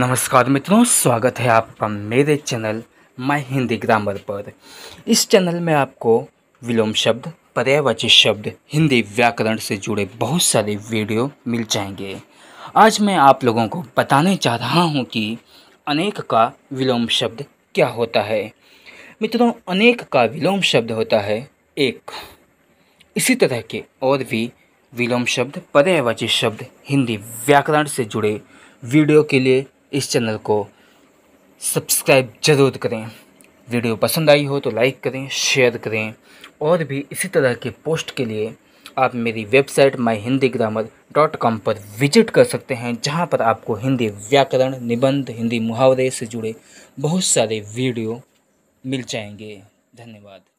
नमस्कार मित्रों स्वागत है आपका मेरे चैनल माय हिंदी ग्रामर पर इस चैनल में आपको विलोम शब्द पर्यायवाची शब्द हिंदी व्याकरण से जुड़े बहुत सारे वीडियो मिल जाएंगे आज मैं आप लोगों को बताने जा रहा हूँ कि अनेक का विलोम शब्द क्या होता है मित्रों अनेक का विलोम शब्द होता है एक इसी तरह के और भी विलोम शब्द पर्यायवाची शब्द हिंदी व्याकरण से जुड़े वीडियो के लिए इस चैनल को सब्सक्राइब ज़रूर करें वीडियो पसंद आई हो तो लाइक करें शेयर करें और भी इसी तरह के पोस्ट के लिए आप मेरी website my Hindi grammar dot com पर विजिट कर सकते हैं जहां पर आपको हिंदी व्याकरण निबंध हिंदी मुहावरे से जुड़े बहुत सारे वीडियो मिल जाएंगे धन्यवाद